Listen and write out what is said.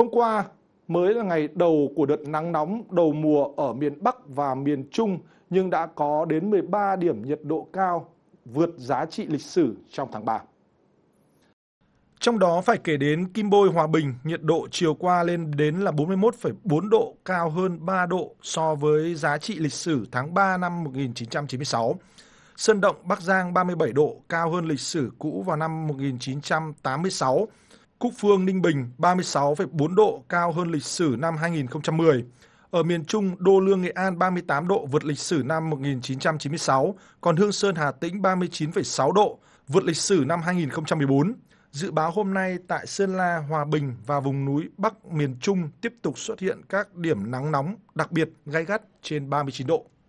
Hôm qua mới là ngày đầu của đợt nắng nóng đầu mùa ở miền Bắc và miền Trung nhưng đã có đến 13 điểm nhiệt độ cao vượt giá trị lịch sử trong tháng 3. Trong đó phải kể đến Kim Bôi Hòa Bình, nhiệt độ chiều qua lên đến là 41,4 độ, cao hơn 3 độ so với giá trị lịch sử tháng 3 năm 1996. Sơn Động Bắc Giang 37 độ, cao hơn lịch sử cũ vào năm 1986. Cúc Phương Ninh Bình 36,4 độ cao hơn lịch sử năm 2010. Ở miền Trung, Đô Lương Nghệ An 38 độ vượt lịch sử năm 1996, còn Hương Sơn Hà Tĩnh 39,6 độ vượt lịch sử năm 2014. Dự báo hôm nay tại Sơn La, Hòa Bình và vùng núi Bắc miền Trung tiếp tục xuất hiện các điểm nắng nóng, đặc biệt gay gắt trên 39 độ.